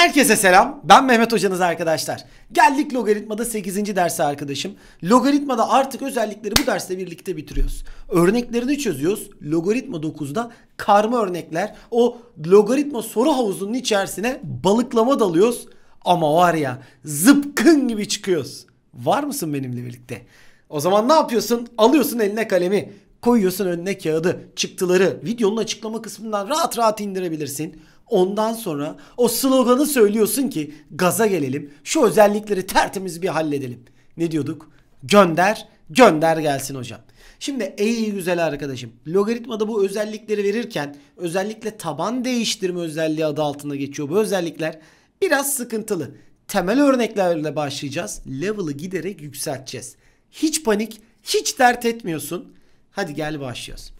Herkese selam. Ben Mehmet hocanız arkadaşlar. Geldik logaritmada 8. derse arkadaşım. Logaritmada artık özellikleri bu derste birlikte bitiriyoruz. Örneklerini çözüyoruz. Logaritma 9'da karma örnekler. O logaritma soru havuzunun içerisine balıklama dalıyoruz. Ama var ya zıpkın gibi çıkıyoruz. Var mısın benimle birlikte? O zaman ne yapıyorsun? Alıyorsun eline kalemi. Koyuyorsun önüne kağıdı, çıktıları videonun açıklama kısmından rahat rahat indirebilirsin. Ondan sonra o sloganı söylüyorsun ki gaza gelelim. Şu özellikleri tertemiz bir halledelim. Ne diyorduk? Gönder, gönder gelsin hocam. Şimdi ey güzel arkadaşım logaritmada bu özellikleri verirken özellikle taban değiştirme özelliği adı altında geçiyor bu özellikler biraz sıkıntılı. Temel örneklerle başlayacağız. Level'ı giderek yükselteceğiz. Hiç panik, hiç dert etmiyorsun. Hadi gel başlıyoruz.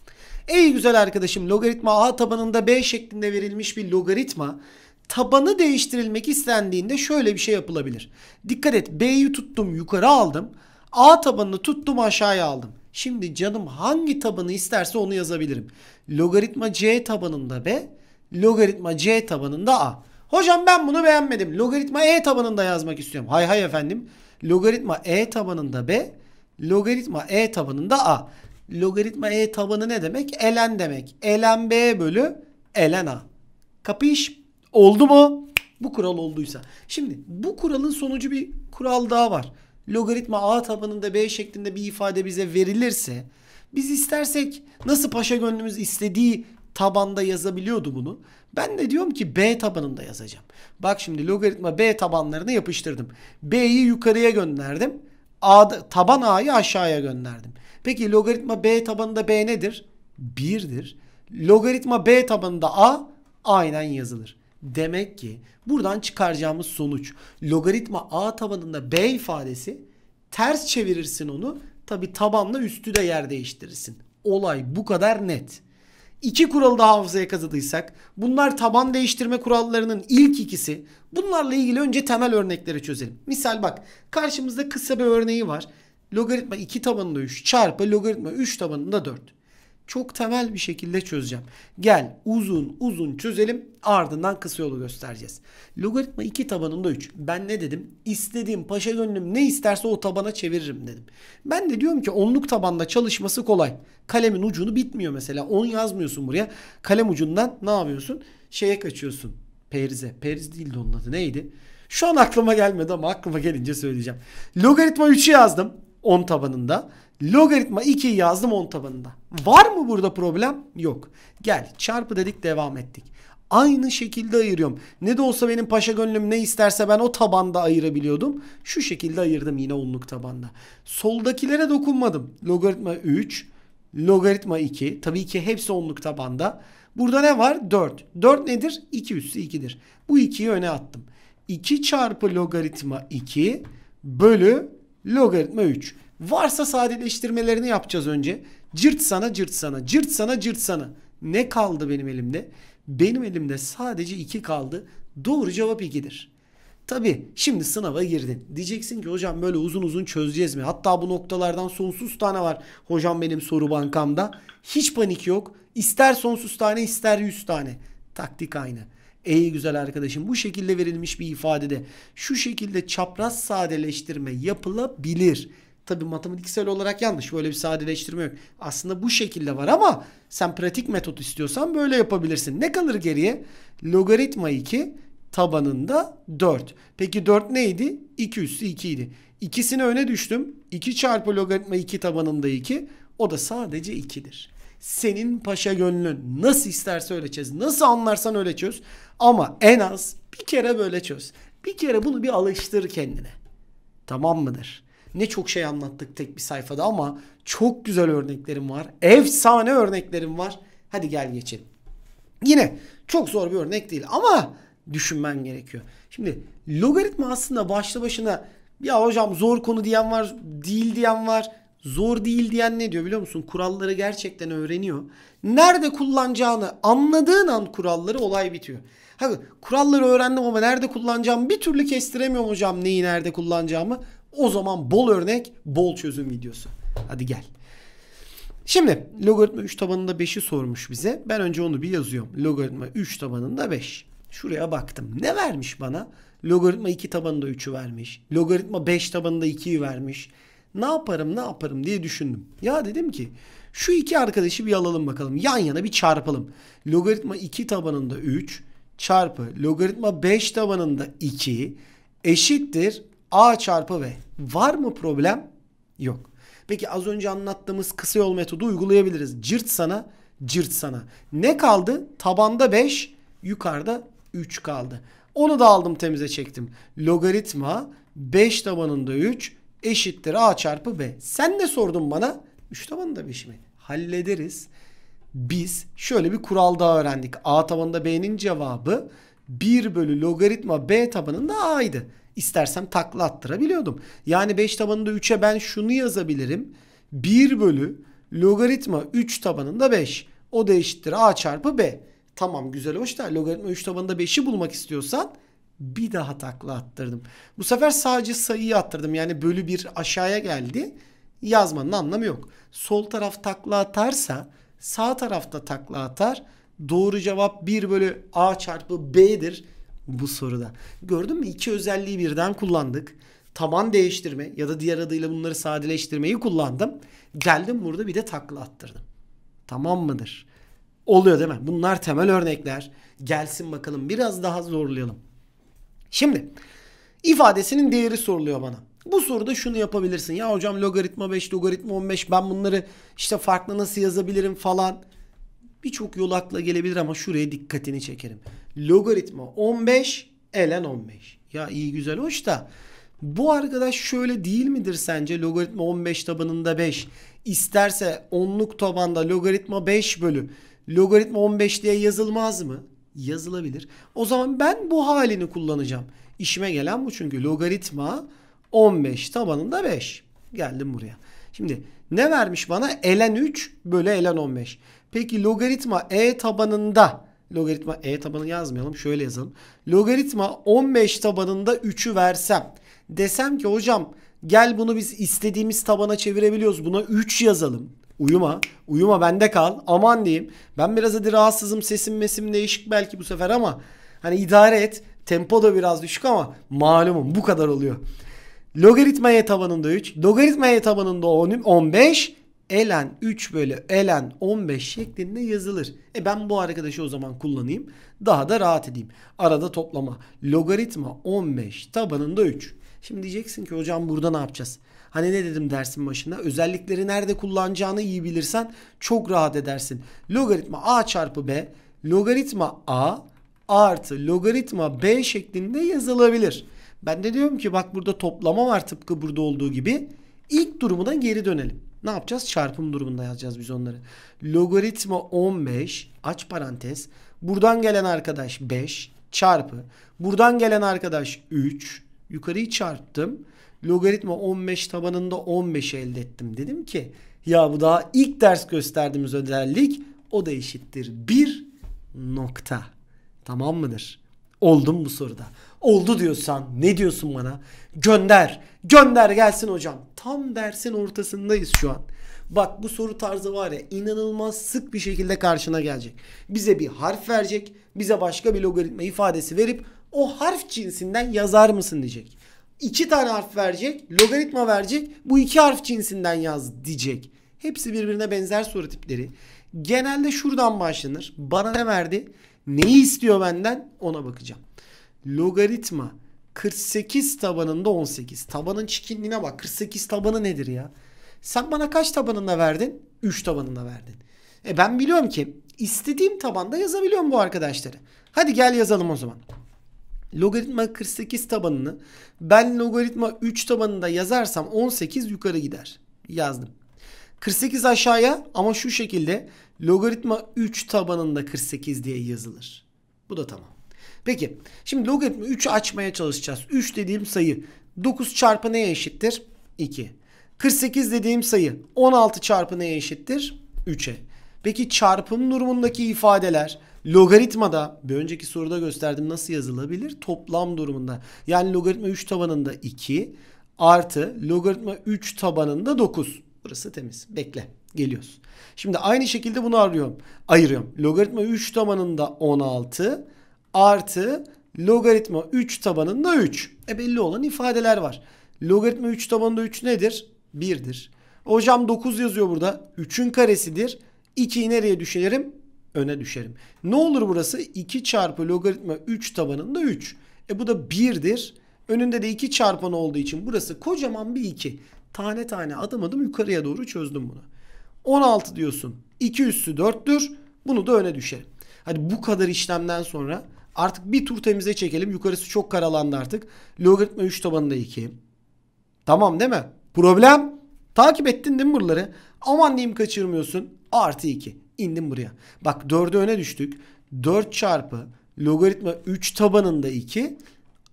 Ey güzel arkadaşım logaritma a tabanında b şeklinde verilmiş bir logaritma tabanı değiştirilmek istendiğinde şöyle bir şey yapılabilir. Dikkat et b'yi tuttum yukarı aldım. A tabanını tuttum aşağıya aldım. Şimdi canım hangi tabanı isterse onu yazabilirim. Logaritma c tabanında b, logaritma c tabanında a. Hocam ben bunu beğenmedim. Logaritma e tabanında yazmak istiyorum. Hay hay efendim. Logaritma e tabanında b, logaritma e tabanında a. Logaritma e tabanı ne demek? Elen demek. Ln b bölü ln a. Kapış? Oldu mu? Bu kural olduysa. Şimdi bu kuralın sonucu bir kural daha var. Logaritma a tabanında b şeklinde bir ifade bize verilirse biz istersek nasıl paşa gönlümüz istediği tabanda yazabiliyordu bunu. Ben de diyorum ki B tabanında yazacağım. Bak şimdi logaritma B tabanlarını yapıştırdım. B'yi yukarıya gönderdim. A, taban A'yı aşağıya gönderdim. Peki logaritma b tabanında b nedir? 1'dir. Logaritma b tabanında a aynen yazılır. Demek ki buradan çıkaracağımız sonuç logaritma a tabanında b ifadesi ters çevirirsin onu. Tabi tabanla üstü de yer değiştirirsin. Olay bu kadar net. İki kuralı da hafızaya kazıdıysak bunlar taban değiştirme kurallarının ilk ikisi. Bunlarla ilgili önce temel örnekleri çözelim. Misal bak karşımızda kısa bir örneği var. Logaritma 2 tabanında 3 çarpı logaritma 3 tabanında 4. Çok temel bir şekilde çözeceğim. Gel uzun uzun çözelim ardından kısa yolu göstereceğiz. Logaritma 2 tabanında 3. Ben ne dedim? İstediğim paşa gönlüm ne isterse o tabana çeviririm dedim. Ben de diyorum ki onluk tabanda çalışması kolay. Kalemin ucunu bitmiyor mesela. 10 yazmıyorsun buraya. Kalem ucundan ne yapıyorsun? Şeye kaçıyorsun. Perize. Periz değildi onun adı. Neydi? Şu an aklıma gelmedi ama aklıma gelince söyleyeceğim. Logaritma 3'ü yazdım. 10 tabanında. Logaritma 2'yi yazdım 10 tabanında. Var mı burada problem? Yok. Gel çarpı dedik devam ettik. Aynı şekilde ayırıyorum. Ne de olsa benim paşa gönlüm ne isterse ben o tabanda ayırabiliyordum. Şu şekilde ayırdım yine onluk tabanda. Soldakilere dokunmadım. Logaritma 3, logaritma 2. Tabii ki hepsi onluk tabanda. Burada ne var? 4. 4 nedir? 2 üssü 2'dir. Bu 2'yi öne attım. 2 çarpı logaritma 2 bölü Logaritma 3. Varsa sadeleştirmelerini yapacağız önce. Cırt sana cırt sana cırt sana cırt sana. Ne kaldı benim elimde? Benim elimde sadece 2 kaldı. Doğru cevap 2'dir. Tabi şimdi sınava girdin. Diyeceksin ki hocam böyle uzun uzun çözeceğiz mi? Hatta bu noktalardan sonsuz tane var hocam benim soru bankamda. Hiç panik yok. İster sonsuz tane ister yüz tane. Taktik aynı. Ey güzel arkadaşım bu şekilde verilmiş bir ifadede şu şekilde çapraz sadeleştirme yapılabilir. Tabi matematiksel olarak yanlış. Böyle bir sadeleştirme yok. Aslında bu şekilde var ama sen pratik metot istiyorsan böyle yapabilirsin. Ne kalır geriye? Logaritma 2 tabanında 4. Peki 4 neydi? 2 üstü 2 idi. İkisini öne düştüm. 2 çarpı logaritma 2 tabanında 2. O da sadece 2'dir. Senin paşa gönlün nasıl isterse öyle çöz. Nasıl anlarsan öyle çöz. Ama en az bir kere böyle çöz. Bir kere bunu bir alıştır kendine. Tamam mıdır? Ne çok şey anlattık tek bir sayfada ama çok güzel örneklerim var. Efsane örneklerim var. Hadi gel geçelim. Yine çok zor bir örnek değil ama düşünmen gerekiyor. Şimdi logaritma aslında başlı başına ya hocam zor konu diyen var, değil diyen var. Zor değil diyen ne diyor biliyor musun? Kuralları gerçekten öğreniyor. Nerede kullanacağını anladığın an kuralları olay bitiyor. Ha, kuralları öğrendim ama nerede kullanacağımı bir türlü kestiremiyorum hocam neyi nerede kullanacağımı. O zaman bol örnek, bol çözüm videosu. Hadi gel. Şimdi logaritma 3 tabanında 5'i sormuş bize. Ben önce onu bir yazıyorum. Logaritma 3 tabanında 5. Şuraya baktım. Ne vermiş bana? Logaritma 2 tabanında 3'ü vermiş. Logaritma 5 tabanında 2'yi vermiş ne yaparım ne yaparım diye düşündüm. Ya dedim ki şu iki arkadaşı bir alalım bakalım. Yan yana bir çarpalım. Logaritma 2 tabanında 3 çarpı logaritma 5 tabanında 2 eşittir a çarpı v. Var mı problem? Yok. Peki az önce anlattığımız kısa yol metodu uygulayabiliriz. Cırt sana, cırt sana. Ne kaldı? Tabanda 5, yukarıda 3 kaldı. Onu da aldım temize çektim. Logaritma 5 tabanında 3 eşittir A çarpı B. Sen ne sordun bana? 3 tabanında 5 mi? Hallederiz. Biz şöyle bir kural daha öğrendik. A tabanında B'nin cevabı 1 bölü logaritma B tabanında A'ydı. İstersem takla attırabiliyordum. Yani 5 tabanında 3'e ben şunu yazabilirim. 1 bölü logaritma 3 tabanında 5. O da eşittir A çarpı B. Tamam güzel hoş da logaritma 3 tabanında 5'i bulmak istiyorsan bir daha takla attırdım. Bu sefer sadece sayıyı attırdım. Yani bölü bir aşağıya geldi. Yazmanın anlamı yok. Sol taraf takla atarsa sağ tarafta takla atar. Doğru cevap 1 bölü A çarpı B'dir bu soruda. Gördün mü? İki özelliği birden kullandık. Taban değiştirme ya da diğer adıyla bunları sadeleştirmeyi kullandım. Geldim burada bir de takla attırdım. Tamam mıdır? Oluyor değil mi? Bunlar temel örnekler. Gelsin bakalım biraz daha zorlayalım. Şimdi ifadesinin değeri soruluyor bana. Bu soruda şunu yapabilirsin. Ya hocam logaritma 5, logaritma 15 ben bunları işte farklı nasıl yazabilirim falan. Birçok yol akla gelebilir ama şuraya dikkatini çekerim. Logaritma 15 elen 15. Ya iyi güzel hoş da bu arkadaş şöyle değil midir sence? Logaritma 15 tabanında 5. İsterse onluk tabanda logaritma 5 bölü logaritma 15 diye yazılmaz mı? yazılabilir. O zaman ben bu halini kullanacağım. İşime gelen bu çünkü logaritma 15 tabanında 5. Geldim buraya. Şimdi ne vermiş bana? Elen 3 bölü elen 15. Peki logaritma e tabanında logaritma e tabanını yazmayalım. Şöyle yazalım. Logaritma 15 tabanında 3'ü versem desem ki hocam gel bunu biz istediğimiz tabana çevirebiliyoruz. Buna 3 yazalım. Uyuma. Uyuma bende kal. Aman diyeyim. Ben biraz hadi rahatsızım. Sesim mesim değişik belki bu sefer ama hani idare et. Tempo da biraz düşük ama malumum bu kadar oluyor. Logaritma y tabanında 3. Logaritma y tabanında 15. Elen 3 bölü elen 15 şeklinde yazılır. E ben bu arkadaşı o zaman kullanayım. Daha da rahat edeyim. Arada toplama. Logaritma 15 tabanında 3. Şimdi diyeceksin ki hocam burada ne yapacağız? Hani ne dedim dersin başına? Özellikleri nerede kullanacağını iyi bilirsen çok rahat edersin. Logaritma a çarpı b, logaritma a artı logaritma b şeklinde yazılabilir. Ben de diyorum ki bak burada toplama var tıpkı burada olduğu gibi. İlk durumuna geri dönelim. Ne yapacağız? Çarpım durumunda yazacağız biz onları. Logaritma 15 aç parantez. Buradan gelen arkadaş 5 çarpı. Buradan gelen arkadaş 3. Yukarıyı çarptım logaritma 15 tabanında 15 elde ettim. Dedim ki ya bu daha ilk ders gösterdiğimiz özellik o da eşittir. 1 nokta. Tamam mıdır? Oldum bu soruda. Oldu diyorsan ne diyorsun bana? Gönder. Gönder gelsin hocam. Tam dersin ortasındayız şu an. Bak bu soru tarzı var ya inanılmaz sık bir şekilde karşına gelecek. Bize bir harf verecek. Bize başka bir logaritma ifadesi verip o harf cinsinden yazar mısın diyecek iki tane harf verecek. Logaritma verecek. Bu iki harf cinsinden yaz diyecek. Hepsi birbirine benzer soru tipleri. Genelde şuradan başlanır. Bana ne verdi? Neyi istiyor benden? Ona bakacağım. Logaritma 48 tabanında 18. Tabanın çikinliğine bak. 48 tabanı nedir ya? Sen bana kaç tabanında verdin? 3 tabanında verdin. E ben biliyorum ki istediğim tabanda yazabiliyorum bu arkadaşları. Hadi gel yazalım o zaman logaritma 48 tabanını ben logaritma 3 tabanında yazarsam 18 yukarı gider. Yazdım. 48 aşağıya ama şu şekilde logaritma 3 tabanında 48 diye yazılır. Bu da tamam. Peki şimdi logaritma 3'ü açmaya çalışacağız. 3 dediğim sayı 9 çarpı neye eşittir? 2. 48 dediğim sayı 16 çarpı neye eşittir? 3'e. Peki çarpım durumundaki ifadeler Logaritmada bir önceki soruda gösterdim nasıl yazılabilir? Toplam durumunda. Yani logaritma 3 tabanında 2 artı logaritma 3 tabanında 9. Burası temiz. Bekle. Geliyoruz. Şimdi aynı şekilde bunu arıyorum. Ayırıyorum. Logaritma 3 tabanında 16 artı logaritma 3 tabanında 3. E belli olan ifadeler var. Logaritma 3 tabanında 3 nedir? 1'dir. Hocam 9 yazıyor burada. 3'ün karesidir. 2'yi nereye düşerim? öne düşerim. Ne olur burası? 2 çarpı logaritma 3 tabanında 3. E bu da 1'dir. Önünde de 2 çarpan olduğu için burası kocaman bir 2. Tane tane adım adım yukarıya doğru çözdüm bunu. 16 diyorsun. 2 üssü 4'tür. Bunu da öne düşerim. Hadi bu kadar işlemden sonra artık bir tur temize çekelim. Yukarısı çok karalandı artık. Logaritma 3 tabanında 2. Tamam değil mi? Problem. Takip ettin değil mi buraları? Aman diyeyim kaçırmıyorsun. Artı 2 indim buraya. Bak 4'e öne düştük. 4 çarpı logaritma 3 tabanında 2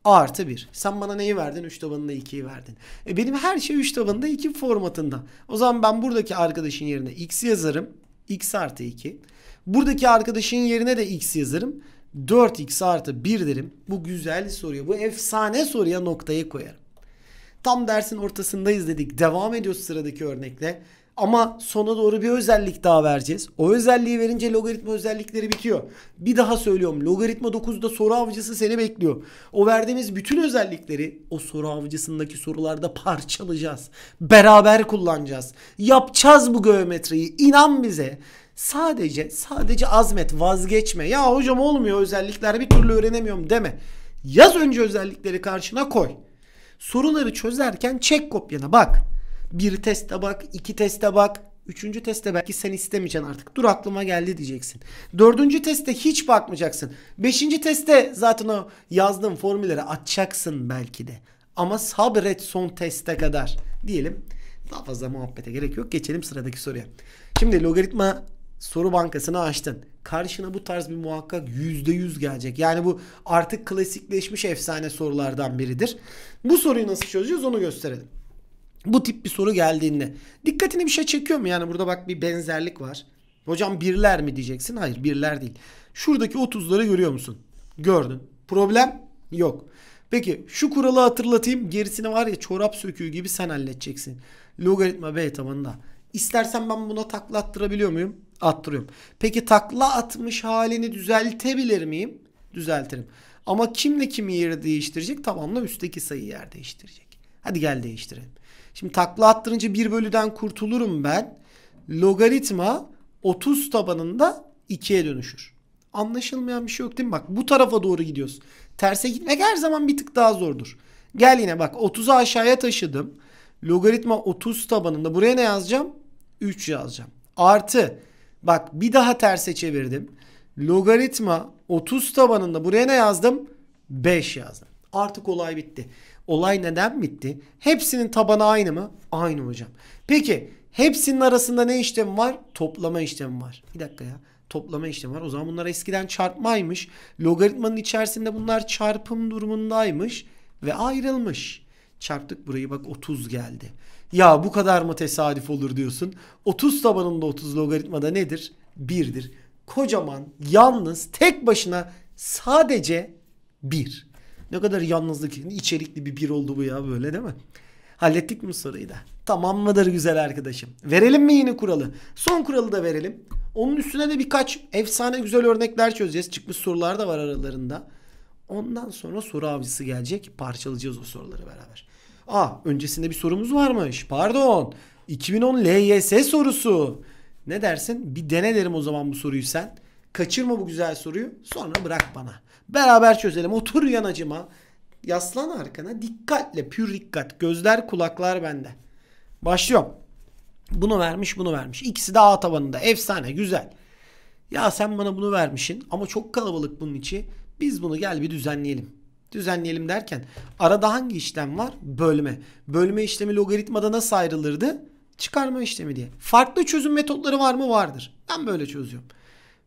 artı 1. Sen bana neyi verdin? 3 tabanında 2'yi verdin. E benim her şey 3 tabanında 2 formatında. O zaman ben buradaki arkadaşın yerine x yazarım. x artı 2. Buradaki arkadaşın yerine de x yazarım. 4x artı 1 derim. Bu güzel soruya, bu efsane soruya noktayı koyarım. Tam dersin ortasındayız dedik. Devam ediyoruz sıradaki örnekle. Ama sona doğru bir özellik daha vereceğiz. O özelliği verince logaritma özellikleri bitiyor. Bir daha söylüyorum. Logaritma 9'da soru avcısı seni bekliyor. O verdiğimiz bütün özellikleri o soru avcısındaki sorularda parçalayacağız. Beraber kullanacağız. Yapacağız bu geometriyi. İnan bize. Sadece sadece azmet, vazgeçme. Ya hocam olmuyor özellikler bir türlü öğrenemiyorum deme. Yaz önce özellikleri karşına koy. Soruları çözerken çek kopyana bak. Bir teste bak, iki teste bak. Üçüncü teste belki sen istemeyeceksin artık. Dur aklıma geldi diyeceksin. Dördüncü teste hiç bakmayacaksın. Beşinci teste zaten o yazdığın formülleri atacaksın belki de. Ama sabret son teste kadar diyelim. Daha fazla muhabbete gerek yok. Geçelim sıradaki soruya. Şimdi logaritma soru bankasını açtın. Karşına bu tarz bir muhakkak %100 gelecek. Yani bu artık klasikleşmiş efsane sorulardan biridir. Bu soruyu nasıl çözeceğiz onu gösterelim bu tip bir soru geldiğinde dikkatini bir şey çekiyor mu? Yani burada bak bir benzerlik var. Hocam birler mi diyeceksin? Hayır birler değil. Şuradaki 30'ları görüyor musun? Gördün. Problem yok. Peki şu kuralı hatırlatayım. Gerisini var ya çorap söküğü gibi sen halledeceksin. Logaritma b tabanında. İstersen ben buna takla attırabiliyor muyum? Attırıyorum. Peki takla atmış halini düzeltebilir miyim? Düzeltirim. Ama kimle kimi yeri değiştirecek? Tamamla üstteki sayı yer değiştirecek. Hadi gel değiştirelim. Şimdi takla attırınca 1 bölüden kurtulurum ben. Logaritma 30 tabanında 2'ye dönüşür. Anlaşılmayan bir şey yok değil mi? Bak bu tarafa doğru gidiyoruz. Terse gitmek her zaman bir tık daha zordur. Gel yine bak 30'u aşağıya taşıdım. Logaritma 30 tabanında. Buraya ne yazacağım? 3 yazacağım. Artı bak bir daha terse çevirdim. Logaritma 30 tabanında. Buraya ne yazdım? 5 yazdım. Artık olay bitti. Olay neden bitti? Hepsinin tabanı aynı mı? Aynı hocam. Peki hepsinin arasında ne işlem var? Toplama işlemi var. Bir dakika ya. Toplama işlemi var. O zaman bunlar eskiden çarpmaymış. Logaritmanın içerisinde bunlar çarpım durumundaymış ve ayrılmış. Çarptık burayı bak 30 geldi. Ya bu kadar mı tesadüf olur diyorsun. 30 tabanında 30 logaritmada nedir? 1'dir. Kocaman, yalnız, tek başına sadece 1. Ne kadar yalnızlık içerikli bir bir oldu bu ya böyle değil mi? Hallettik mi soruyu da? Tamam mıdır güzel arkadaşım? Verelim mi yeni kuralı? Son kuralı da verelim. Onun üstüne de birkaç efsane güzel örnekler çözeceğiz. Çıkmış sorular da var aralarında. Ondan sonra soru avcısı gelecek. Parçalayacağız o soruları beraber. Aa öncesinde bir sorumuz varmış. Pardon. 2010 LYS sorusu. Ne dersin? Bir dene derim o zaman bu soruyu sen. Kaçırma bu güzel soruyu. Sonra bırak bana. Beraber çözelim. Otur yanacıma. Yaslan arkana. Dikkatle, pür dikkat. Gözler, kulaklar bende. Başlıyorum. Bunu vermiş, bunu vermiş. İkisi de A tabanında. Efsane, güzel. Ya sen bana bunu vermişsin ama çok kalabalık bunun içi. Biz bunu gel bir düzenleyelim. Düzenleyelim derken arada hangi işlem var? Bölme. Bölme işlemi logaritmada nasıl ayrılırdı? Çıkarma işlemi diye. Farklı çözüm metotları var mı? Vardır. Ben böyle çözüyorum.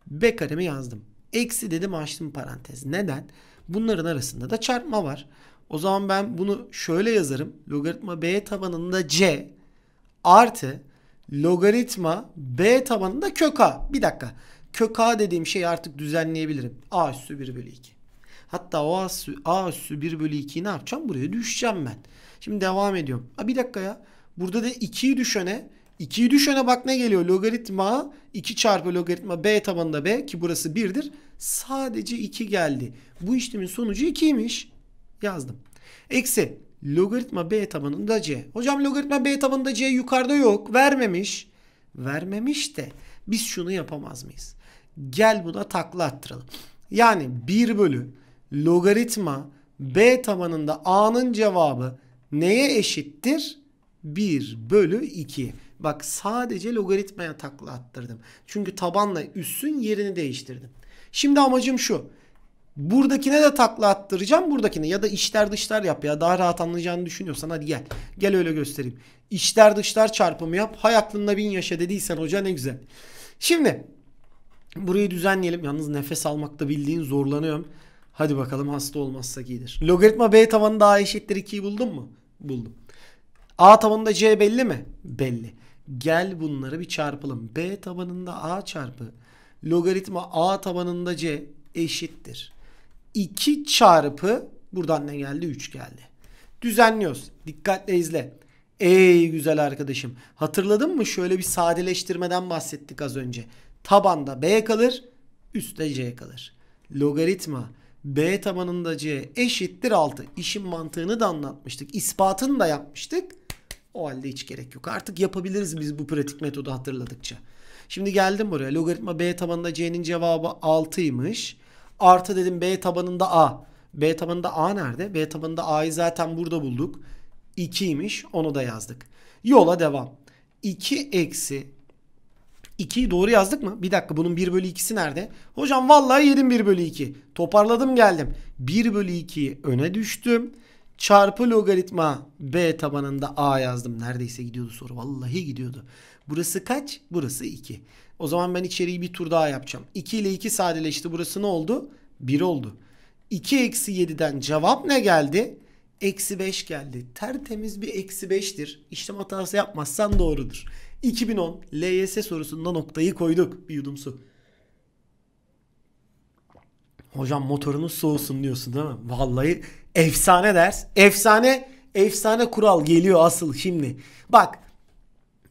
B karemi yazdım. Eksi dedim açtım parantez. Neden? Bunların arasında da çarpma var. O zaman ben bunu şöyle yazarım. Logaritma B tabanında C artı logaritma B tabanında kök A. Bir dakika. Kök A dediğim şeyi artık düzenleyebilirim. A üssü 1 bölü 2. Hatta o A üssü, A üssü 1 bölü 2'yi ne yapacağım? Buraya düşeceğim ben. Şimdi devam ediyorum. A bir dakika ya. Burada da 2'yi düşene 2'yi düşene bak ne geliyor? Logaritma 2 çarpı logaritma b tabanında b ki burası 1'dir. Sadece 2 geldi. Bu işlemin sonucu 2'ymiş. Yazdım. Eksi logaritma b tabanında c. Hocam logaritma b tabanında c yukarıda yok. Vermemiş. Vermemiş de biz şunu yapamaz mıyız? Gel buna takla attıralım. Yani 1 bölü logaritma b tabanında a'nın cevabı neye eşittir? 1 bölü 2. Bak sadece logaritmaya takla attırdım. Çünkü tabanla üssün yerini değiştirdim. Şimdi amacım şu. Buradakine de takla attıracağım buradakine ya da içler dışlar yap ya daha rahat anlayacağını düşünüyorsan hadi gel. Gel öyle göstereyim. İçler dışlar çarpımı yap. Hay aklında bin yaşa dediysen hoca ne güzel. Şimdi burayı düzenleyelim. Yalnız nefes almakta bildiğin zorlanıyorum. Hadi bakalım hasta olmazsak iyidir. Logaritma b tabanı daha eşittir 2'yi buldun mu? Buldum. A tabanında c belli mi? Belli. Gel bunları bir çarpalım. B tabanında A çarpı logaritma A tabanında C eşittir. 2 çarpı buradan ne geldi? 3 geldi. Düzenliyoruz. Dikkatle izle. Ey güzel arkadaşım. Hatırladın mı? Şöyle bir sadeleştirmeden bahsettik az önce. Tabanda B kalır. Üstte C kalır. Logaritma B tabanında C eşittir 6. İşin mantığını da anlatmıştık. İspatını da yapmıştık. O halde hiç gerek yok. Artık yapabiliriz biz bu pratik metodu hatırladıkça. Şimdi geldim buraya. Logaritma b tabanında c'nin cevabı 6'ymış. Artı dedim b tabanında a. b tabanında a nerede? b tabanında a'yı zaten burada bulduk. 2'ymiş. Onu da yazdık. Yola devam. 2 eksi 2'yi doğru yazdık mı? Bir dakika bunun 1 bölü 2'si nerede? Hocam vallahi yedim 1 bölü 2. Toparladım geldim. 1 bölü 2'yi öne düştüm çarpı logaritma b tabanında a yazdım. Neredeyse gidiyordu soru. Vallahi gidiyordu. Burası kaç? Burası 2. O zaman ben içeriği bir tur daha yapacağım. 2 ile 2 sadeleşti. Burası ne oldu? 1 oldu. 2 eksi 7'den cevap ne geldi? Eksi 5 geldi. Tertemiz bir eksi 5'tir. İşlem hatası yapmazsan doğrudur. 2010 LYS sorusunda noktayı koyduk. Bir yudum su. Hocam motorunuz soğusun diyorsun değil mi? Vallahi Efsane ders. Efsane efsane kural geliyor asıl şimdi. Bak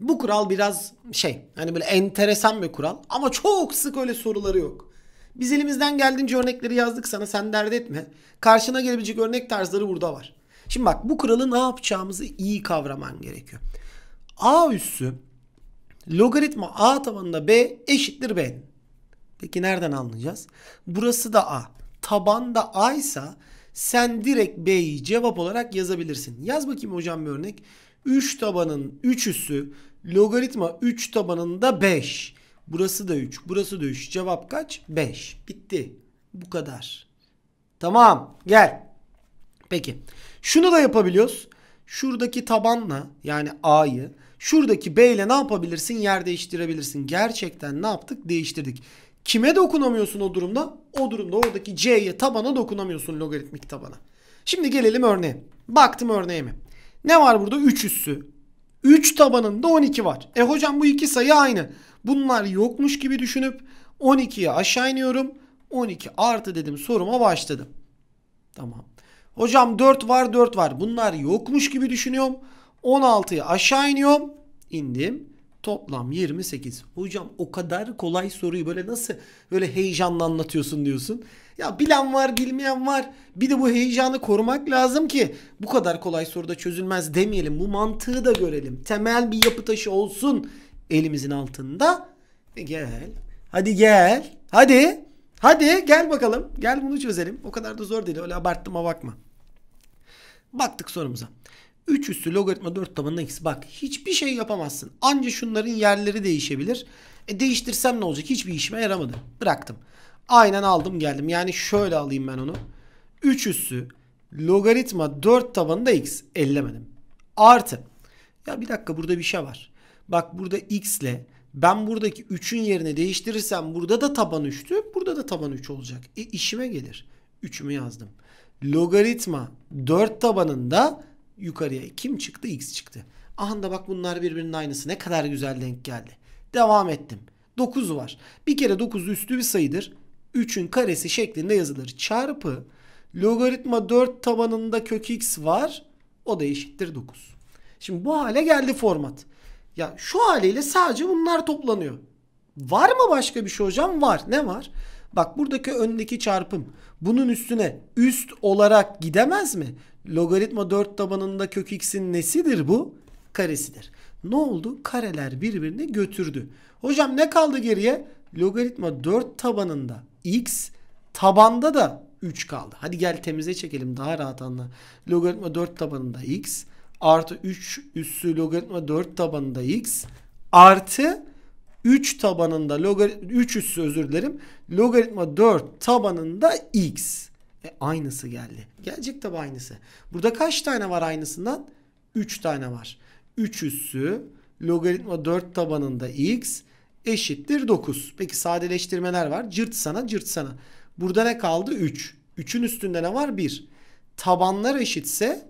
bu kural biraz şey hani böyle enteresan bir kural ama çok sık öyle soruları yok. Biz elimizden geldiğince örnekleri yazdık sana sen dert etme. Karşına gelebilecek örnek tarzları burada var. Şimdi bak bu kuralı ne yapacağımızı iyi kavraman gerekiyor. A üssü logaritma A tabanında B eşittir B. Peki nereden anlayacağız? Burası da A. Tabanda A ise sen direkt B'yi cevap olarak yazabilirsin. Yaz bakayım hocam bir örnek. 3 tabanın 3 üssü logaritma 3 tabanında 5. Burası da 3, burası da 3. Cevap kaç? 5. Bitti. Bu kadar. Tamam, gel. Peki. Şunu da yapabiliyoruz. Şuradaki tabanla yani A'yı şuradaki B ile ne yapabilirsin? Yer değiştirebilirsin. Gerçekten ne yaptık? Değiştirdik. Kime dokunamıyorsun o durumda? O durumda oradaki c'ye tabana dokunamıyorsun logaritmik tabana. Şimdi gelelim örneğe. Baktım örneğime. Ne var burada? 3 üssü. 3 tabanında 12 var. E hocam bu iki sayı aynı. Bunlar yokmuş gibi düşünüp 12'yi aşağı iniyorum. 12 artı dedim soruma başladım. Tamam. Hocam 4 var 4 var. Bunlar yokmuş gibi düşünüyorum. 16'ya aşağı iniyorum. İndim. Toplam 28. Hocam o kadar kolay soruyu böyle nasıl böyle heyecanla anlatıyorsun diyorsun. Ya bilen var bilmeyen var. Bir de bu heyecanı korumak lazım ki bu kadar kolay soruda çözülmez demeyelim. Bu mantığı da görelim. Temel bir yapı taşı olsun elimizin altında. E gel. Hadi gel. Hadi. Hadi gel bakalım. Gel bunu çözelim. O kadar da zor değil. Öyle abarttıma bakma. Baktık sorumuza. 3 üstü logaritma 4 tabanında x. Bak hiçbir şey yapamazsın. Anca şunların yerleri değişebilir. E değiştirsem ne olacak? Hiçbir işime yaramadı. Bıraktım. Aynen aldım geldim. Yani şöyle alayım ben onu. 3 üssü logaritma 4 tabanında x ellemedim. Artı. Ya bir dakika burada bir şey var. Bak burada x ile ben buradaki 3'ün yerine değiştirirsem burada da taban 3'tü. Burada da taban 3 olacak. E işime gelir. 3'ümü yazdım. Logaritma 4 tabanında yukarıya. Kim çıktı? X çıktı. Aha da bak bunlar birbirinin aynısı. Ne kadar güzel denk geldi. Devam ettim. 9 var. Bir kere 9 üstü bir sayıdır. 3'ün karesi şeklinde yazılır. Çarpı logaritma 4 tabanında kök x var. O da eşittir 9. Şimdi bu hale geldi format. Ya şu haliyle sadece bunlar toplanıyor. Var mı başka bir şey hocam? Var. Ne var? Bak buradaki öndeki çarpım bunun üstüne üst olarak gidemez mi? Logaritma 4 tabanında kök x'in nesidir bu? Karesidir. Ne oldu? Kareler birbirini götürdü. Hocam ne kaldı geriye? Logaritma 4 tabanında x tabanda da 3 kaldı. Hadi gel temize çekelim daha rahat anla. Logaritma 4 tabanında x artı 3 üssü logaritma 4 tabanında x artı 3 tabanında logaritma 3 üssü özür dilerim. Logaritma 4 tabanında x ve aynısı geldi. Gelecek tabi aynısı. Burada kaç tane var aynısından? 3 tane var. 3 üssü logaritma 4 tabanında x eşittir 9. Peki sadeleştirmeler var. Cırt sana cırt sana. Burada ne kaldı? 3. 3'ün üstünde ne var? 1. Tabanlar eşitse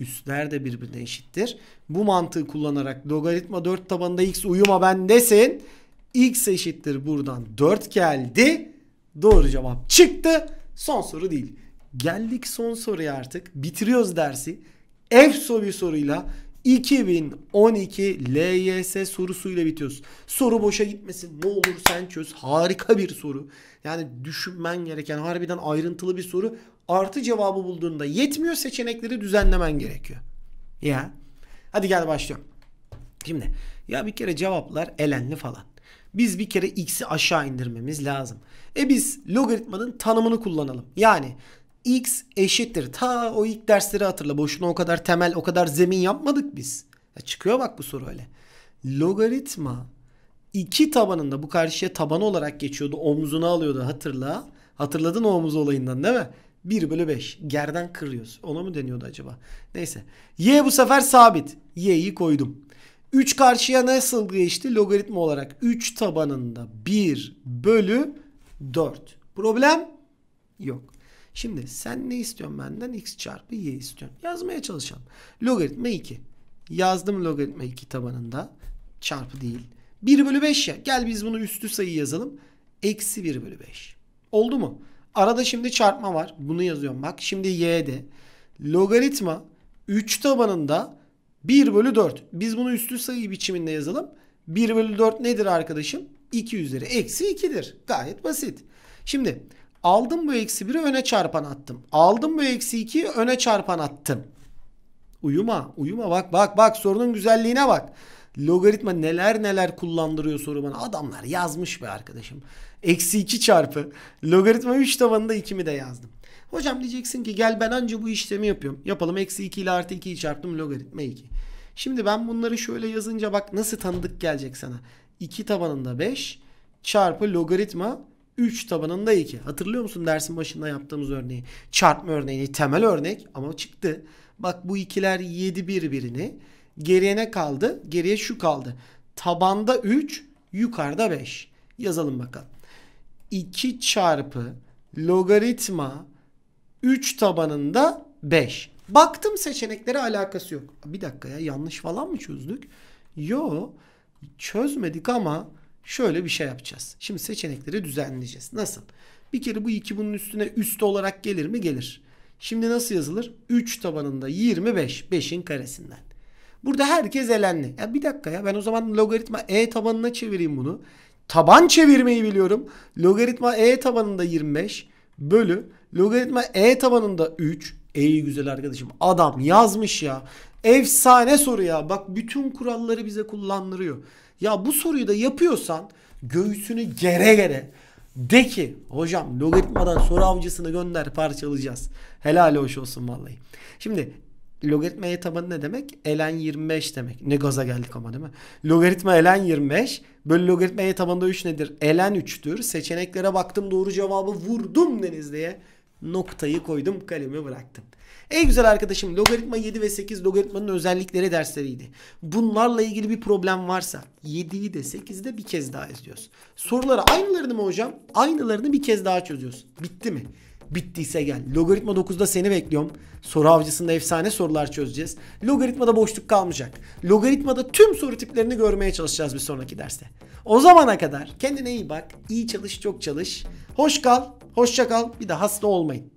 üstler de birbirine eşittir. Bu mantığı kullanarak logaritma 4 tabanında x uyuma desin. x eşittir buradan 4 geldi. Doğru cevap çıktı. Son soru değil. Geldik son soruya artık. Bitiriyoruz dersi. Efso soru soruyla 2012 LYS sorusuyla bitiyoruz. Soru boşa gitmesin. Ne olur sen çöz. Harika bir soru. Yani düşünmen gereken harbiden ayrıntılı bir soru. Artı cevabı bulduğunda yetmiyor seçenekleri düzenlemen gerekiyor. Ya. Hadi gel başlıyorum. Şimdi ya bir kere cevaplar elenli falan. Biz bir kere x'i aşağı indirmemiz lazım. E biz logaritmanın tanımını kullanalım. Yani x eşittir. Ta o ilk dersleri hatırla. Boşuna o kadar temel, o kadar zemin yapmadık biz. Ya çıkıyor bak bu soru öyle. Logaritma 2 tabanında bu karşıya taban olarak geçiyordu. omzunu alıyordu hatırla. Hatırladın o omuz olayından değil mi? 1 bölü 5. Gerden kırıyoruz. Ona mı deniyordu acaba? Neyse. Y bu sefer sabit. Y'yi koydum. 3 karşıya nasıl geçti? Logaritma olarak 3 tabanında 1 bölü 4. Problem yok. Şimdi sen ne istiyorsun benden? X çarpı Y istiyorsun. Yazmaya çalışalım. Logaritma 2. Yazdım logaritma 2 tabanında. Çarpı değil. 1 bölü 5 ya. Gel biz bunu üstü sayı yazalım. Eksi 1 bölü 5. Oldu mu? Arada şimdi çarpma var. Bunu yazıyorum bak. Şimdi y'de logaritma 3 tabanında 1 bölü 4. Biz bunu üstü sayı biçiminde yazalım. 1 bölü 4 nedir arkadaşım? 2 üzeri eksi 2'dir. Gayet basit. Şimdi aldım bu eksi 1'i öne çarpan attım. Aldım bu eksi 2'yi öne çarpan attım. Uyuma uyuma bak bak bak sorunun güzelliğine bak. Logaritma neler neler kullandırıyor soru bana. Adamlar yazmış be arkadaşım. Eksi 2 çarpı. Logaritma 3 tabanında mi de yazdım. Hocam diyeceksin ki gel ben anca bu işlemi yapıyorum. Yapalım eksi 2 ile artı 2'yi çarptım logaritma 2. Şimdi ben bunları şöyle yazınca bak nasıl tanıdık gelecek sana. 2 tabanında 5 çarpı logaritma 3 tabanında 2. Hatırlıyor musun dersin başında yaptığımız örneği? Çarpma örneğini temel örnek ama çıktı. Bak bu ikiler 7 birbirini. Geriye ne kaldı? Geriye şu kaldı. Tabanda 3, yukarıda 5. Yazalım bakalım. 2 çarpı logaritma 3 tabanında 5. Baktım seçeneklere alakası yok. Bir dakika ya yanlış falan mı çözdük? Yo çözmedik ama şöyle bir şey yapacağız. Şimdi seçenekleri düzenleyeceğiz. Nasıl? Bir kere bu iki bunun üstüne üstü olarak gelir mi? Gelir. Şimdi nasıl yazılır? 3 tabanında 25. 5'in karesinden. Burada herkes elendi. Ya bir dakika ya ben o zaman logaritma e tabanına çevireyim bunu. Taban çevirmeyi biliyorum. Logaritma e tabanında 25 bölü logaritma e tabanında 3 Ey güzel arkadaşım adam yazmış ya. Efsane soru ya. Bak bütün kuralları bize kullandırıyor. Ya bu soruyu da yapıyorsan göğsünü gere gere de ki hocam logaritmadan soru avcısını gönder parçalayacağız. Helal hoş olsun vallahi. Şimdi logaritma tabanı ne demek? Elen 25 demek. Ne gaza geldik ama değil mi? Logaritma elen 25 bölü logaritma e tabanında 3 nedir? Elen 3'tür. Seçeneklere baktım doğru cevabı vurdum Deniz diye noktayı koydum kalemi bıraktım. En güzel arkadaşım logaritma 7 ve 8 logaritmanın özellikleri dersleriydi. Bunlarla ilgili bir problem varsa 7'yi de 8'i de bir kez daha izliyoruz. Soruları aynılarını mı hocam? Aynılarını bir kez daha çözüyoruz. Bitti mi? Bittiyse gel. Logaritma 9'da seni bekliyorum. Soru avcısında efsane sorular çözeceğiz. Logaritmada boşluk kalmayacak. Logaritmada tüm soru tiplerini görmeye çalışacağız bir sonraki derste. O zamana kadar kendine iyi bak, iyi çalış, çok çalış. Hoş kal, Hoşçakal bir de hasta olmayın.